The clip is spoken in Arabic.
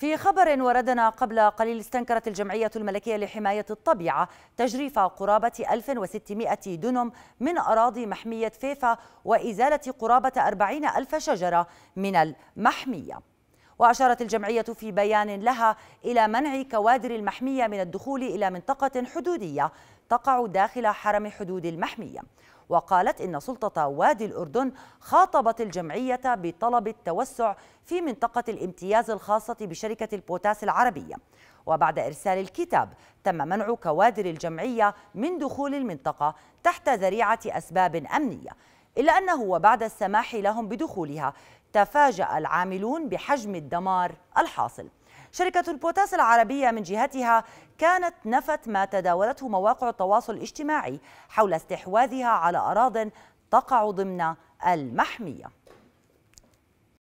في خبر وردنا قبل قليل استنكرت الجمعية الملكية لحماية الطبيعة تجريف قرابة 1600 دنم من أراضي محمية فيفا وإزالة قرابة 40 ألف شجرة من المحمية وأشارت الجمعية في بيان لها إلى منع كوادر المحمية من الدخول إلى منطقة حدودية تقع داخل حرم حدود المحمية وقالت إن سلطة وادي الأردن خاطبت الجمعية بطلب التوسع في منطقة الامتياز الخاصة بشركة البوتاس العربية وبعد إرسال الكتاب تم منع كوادر الجمعية من دخول المنطقة تحت ذريعة أسباب أمنية إلا أنه وبعد السماح لهم بدخولها تفاجأ العاملون بحجم الدمار الحاصل شركة البوتاس العربية من جهتها كانت نفت ما تداولته مواقع التواصل الاجتماعي حول استحواذها على أراضٍ تقع ضمن المحمية